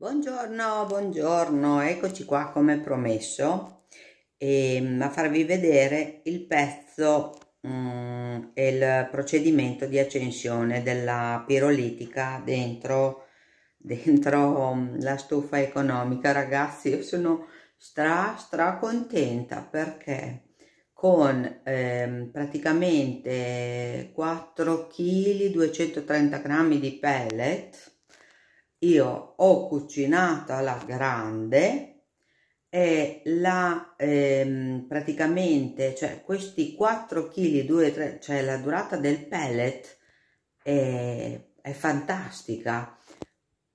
Buongiorno, buongiorno, eccoci qua come promesso ehm, a farvi vedere il pezzo mm, e il procedimento di accensione della pirolitica dentro, dentro mm, la stufa economica. Ragazzi, io sono stra stra contenta perché con ehm, praticamente 4 kg 230 grammi di pellet io ho cucinato alla grande e la ehm, praticamente cioè questi 4 kg 2 3 cioè la durata del pellet è, è fantastica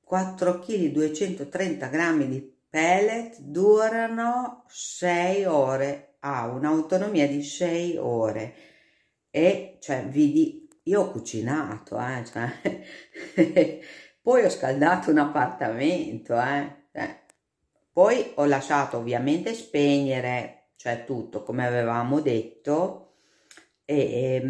4 kg 230 grammi di pellet durano 6 ore ha un'autonomia di 6 ore e cioè vi di io ho cucinato eh, cioè Poi ho scaldato un appartamento, eh? Eh. Poi ho lasciato ovviamente spegnere, cioè tutto come avevamo detto, e, e ehm,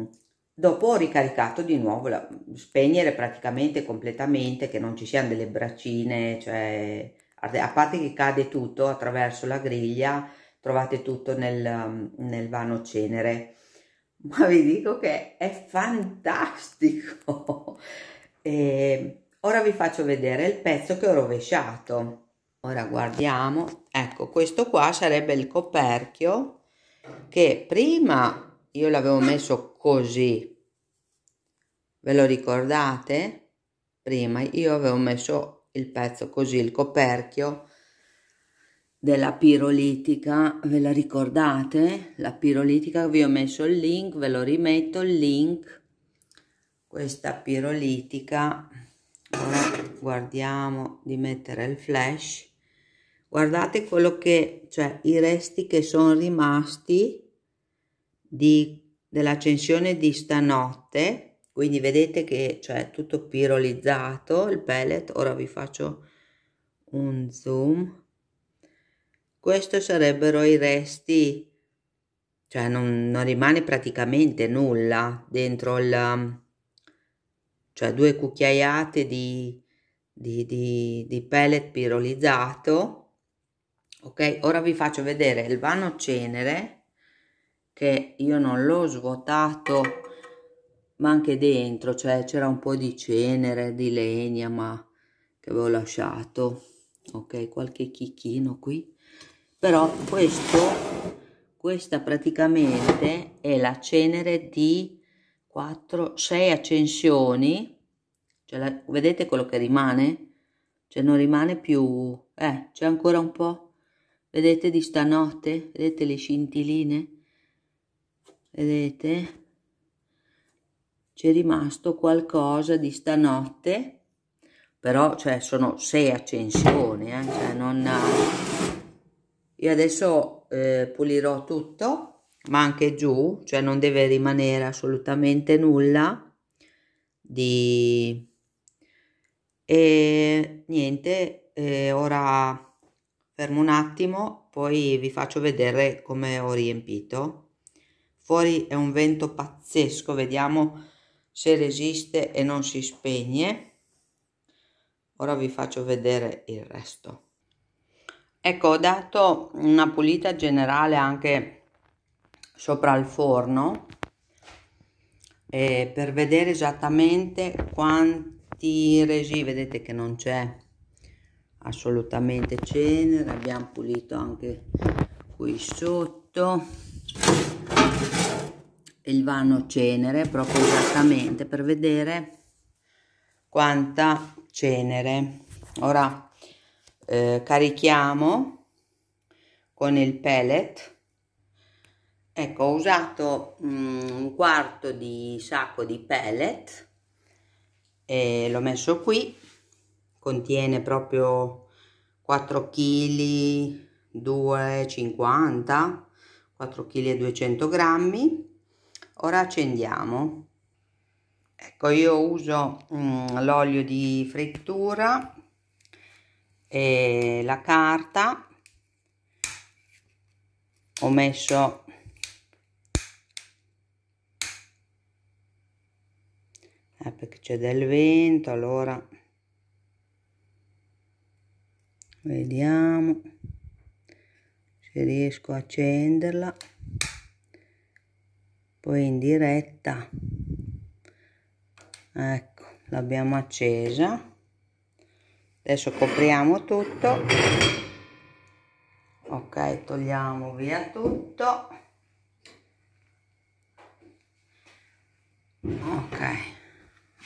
mh, dopo ho ricaricato di nuovo, la, spegnere praticamente completamente, che non ci siano delle braccine, cioè a parte che cade tutto attraverso la griglia, trovate tutto nel, nel vano cenere ma vi dico che è fantastico eh, ora vi faccio vedere il pezzo che ho rovesciato ora guardiamo ecco questo qua sarebbe il coperchio che prima io l'avevo messo così ve lo ricordate prima io avevo messo il pezzo così il coperchio della pirolitica ve la ricordate la pirolitica vi ho messo il link ve lo rimetto il link questa pirolitica ora guardiamo di mettere il flash guardate quello che cioè i resti che sono rimasti di dell'accensione di stanotte quindi vedete che cioè tutto pirolizzato il pellet ora vi faccio un zoom questo sarebbero i resti cioè non, non rimane praticamente nulla dentro il cioè due cucchiaiate di, di, di, di pellet pirolizzato. Ok, ora vi faccio vedere il vano cenere che io non l'ho svuotato ma anche dentro cioè c'era un po' di cenere di legna ma che avevo lasciato ok qualche chicchino qui però questo questa praticamente è la cenere di 4, 6 accensioni, cioè la, vedete quello che rimane? Cioè non rimane più, eh, c'è ancora un po', vedete di stanotte, vedete le scintilline, vedete? C'è rimasto qualcosa di stanotte, però cioè, sono 6 accensioni, eh? cioè, non... Io adesso eh, pulirò tutto ma anche giù, cioè non deve rimanere assolutamente nulla di... E niente, eh, ora fermo un attimo, poi vi faccio vedere come ho riempito. Fuori è un vento pazzesco, vediamo se resiste e non si spegne. Ora vi faccio vedere il resto. Ecco, ho dato una pulita generale anche sopra al forno eh, per vedere esattamente quanti resi vedete che non c'è assolutamente cenere abbiamo pulito anche qui sotto il vano cenere proprio esattamente per vedere quanta cenere ora eh, carichiamo con il pellet Ecco, ho usato mm, un quarto di sacco di pellet e l'ho messo qui. Contiene proprio 4 kg 2,50 4 kg e 200 grammi ora accendiamo ecco io uso mm, l'olio di frittura e la carta ho messo eh, perché c'è del vento allora vediamo se riesco a accenderla poi in diretta ecco l'abbiamo accesa adesso copriamo tutto ok togliamo via tutto ok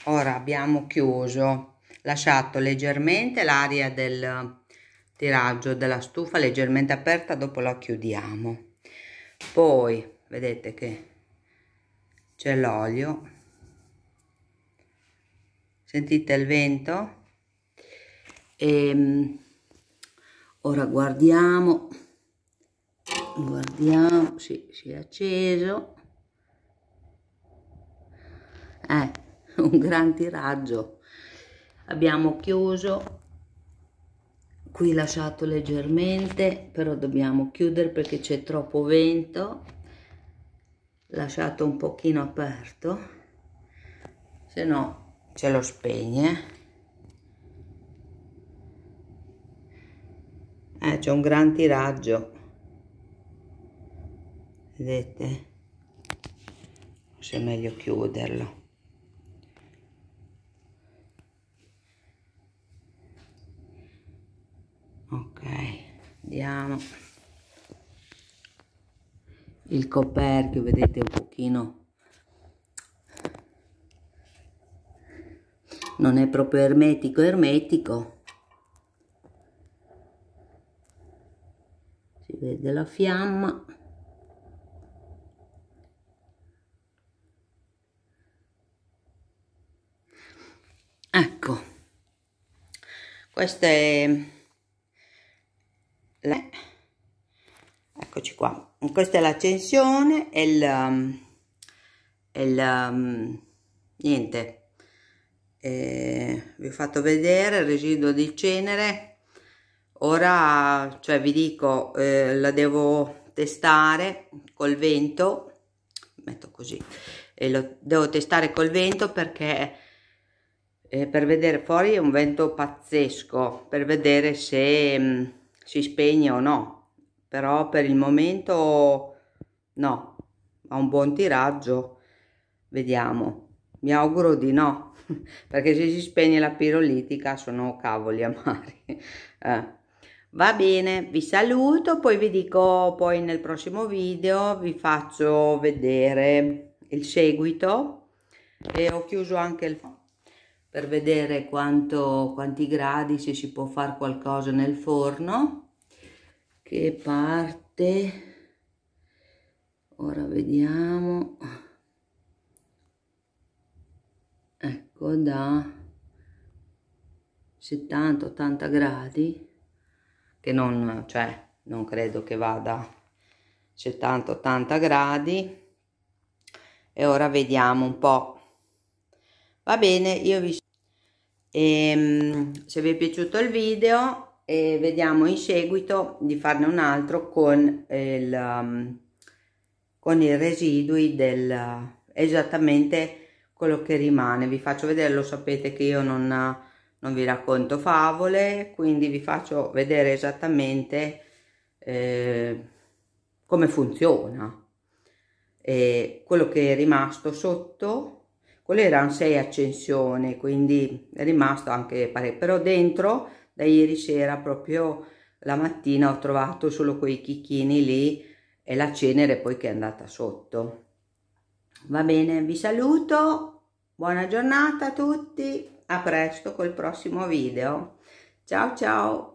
ora abbiamo chiuso lasciato leggermente l'aria del tiraggio della stufa leggermente aperta dopo la chiudiamo poi vedete che c'è l'olio sentite il vento e ehm, ora guardiamo guardiamo si sì, si è acceso un gran tiraggio abbiamo chiuso qui lasciato leggermente però dobbiamo chiudere perché c'è troppo vento lasciato un pochino aperto se no ce lo spegne eh, c'è un gran tiraggio vedete forse è meglio chiuderlo vediamo il coperchio vedete un pochino non è proprio ermetico ermetico si vede la fiamma ecco questa è le eccoci qua questa è l'accensione e il, um, il um, niente eh, vi ho fatto vedere il residuo di cenere ora cioè vi dico eh, la devo testare col vento metto così e lo devo testare col vento perché eh, per vedere fuori è un vento pazzesco per vedere se mh, mm, si spegne o no però per il momento no ha un buon tiraggio vediamo mi auguro di no perché se si spegne la pirolitica sono cavoli amari eh. va bene vi saluto poi vi dico poi nel prossimo video vi faccio vedere il seguito e ho chiuso anche il per vedere quanto, quanti gradi, se si può fare qualcosa nel forno, che parte, ora vediamo, ecco da 70-80 gradi, che non, cioè, non credo che vada 70-80 gradi, e ora vediamo un po' va bene io vi e, ehm, se vi è piaciuto il video e eh, vediamo in seguito di farne un altro con il um, con i residui del esattamente quello che rimane vi faccio vedere lo sapete che io non, non vi racconto favole quindi vi faccio vedere esattamente eh, come funziona e eh, quello che è rimasto sotto quello era un 6 accensione quindi è rimasto anche parecchio però dentro da ieri sera proprio la mattina ho trovato solo quei chicchini lì e la cenere poi che è andata sotto va bene vi saluto buona giornata a tutti a presto col prossimo video ciao ciao